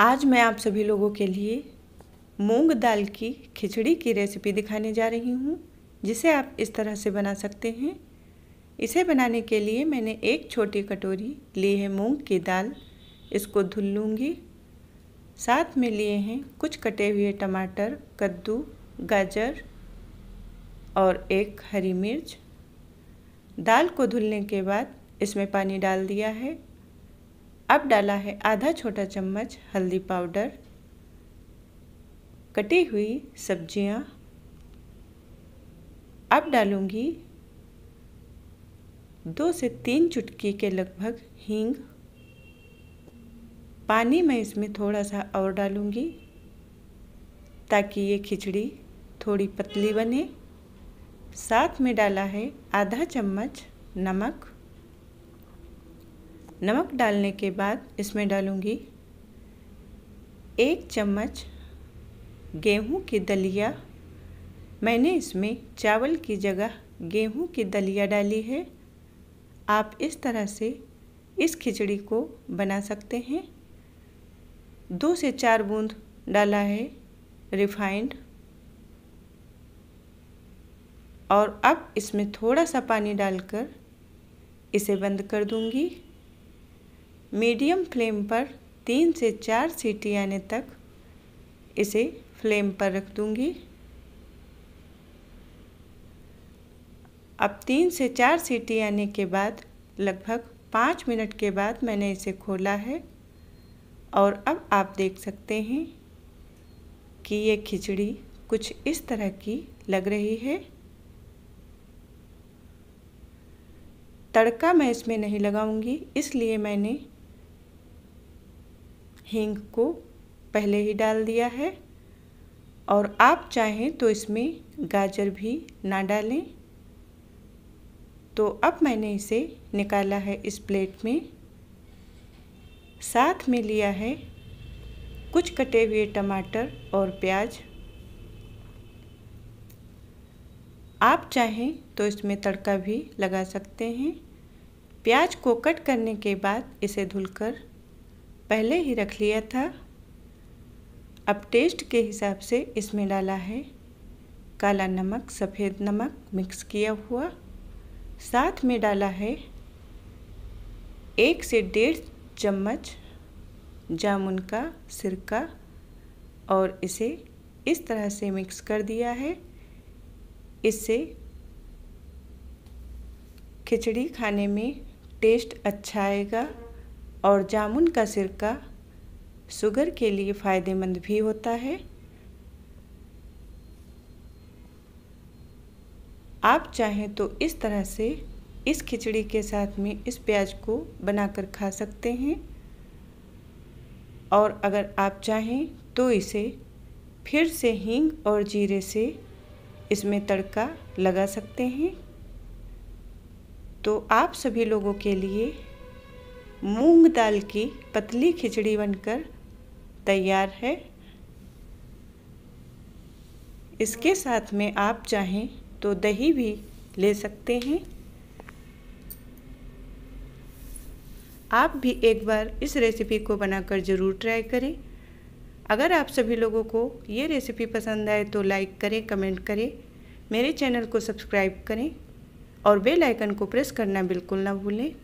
आज मैं आप सभी लोगों के लिए मूंग दाल की खिचड़ी की रेसिपी दिखाने जा रही हूँ जिसे आप इस तरह से बना सकते हैं इसे बनाने के लिए मैंने एक छोटी कटोरी ली है मूंग की दाल इसको धुल लूँगी साथ में लिए हैं कुछ कटे हुए टमाटर कद्दू गाजर और एक हरी मिर्च दाल को धुलने के बाद इसमें पानी डाल दिया है अब डाला है आधा छोटा चम्मच हल्दी पाउडर कटी हुई सब्जियां अब डालूंगी दो से तीन चुटकी के लगभग हींग पानी मैं इसमें थोड़ा सा और डालूंगी ताकि ये खिचड़ी थोड़ी पतली बने साथ में डाला है आधा चम्मच नमक नमक डालने के बाद इसमें डालूँगी एक चम्मच गेहूं की दलिया मैंने इसमें चावल की जगह गेहूं की दलिया डाली है आप इस तरह से इस खिचड़ी को बना सकते हैं दो से चार बूंद डाला है रिफाइंड और अब इसमें थोड़ा सा पानी डालकर इसे बंद कर दूंगी मीडियम फ्लेम पर तीन से चार सीटी आने तक इसे फ्लेम पर रख दूंगी अब तीन से चार सीटी आने के बाद लगभग पाँच मिनट के बाद मैंने इसे खोला है और अब आप देख सकते हैं कि ये खिचड़ी कुछ इस तरह की लग रही है तड़का मैं इसमें नहीं लगाऊंगी इसलिए मैंने हींग को पहले ही डाल दिया है और आप चाहें तो इसमें गाजर भी ना डालें तो अब मैंने इसे निकाला है इस प्लेट में साथ में लिया है कुछ कटे हुए टमाटर और प्याज आप चाहें तो इसमें तड़का भी लगा सकते हैं प्याज को कट करने के बाद इसे धुलकर पहले ही रख लिया था अब टेस्ट के हिसाब से इसमें डाला है काला नमक सफ़ेद नमक मिक्स किया हुआ साथ में डाला है एक से डेढ़ चम्मच जामुन का सिरका और इसे इस तरह से मिक्स कर दिया है इससे खिचड़ी खाने में टेस्ट अच्छा आएगा और जामुन का सिरका शुगर के लिए फ़ायदेमंद भी होता है आप चाहें तो इस तरह से इस खिचड़ी के साथ में इस प्याज को बनाकर खा सकते हैं और अगर आप चाहें तो इसे फिर से हींग और जीरे से इसमें तड़का लगा सकते हैं तो आप सभी लोगों के लिए मूंग दाल की पतली खिचड़ी बनकर तैयार है इसके साथ में आप चाहें तो दही भी ले सकते हैं आप भी एक बार इस रेसिपी को बनाकर ज़रूर ट्राई करें अगर आप सभी लोगों को ये रेसिपी पसंद आए तो लाइक करें कमेंट करें मेरे चैनल को सब्सक्राइब करें और बेल आइकन को प्रेस करना बिल्कुल ना भूलें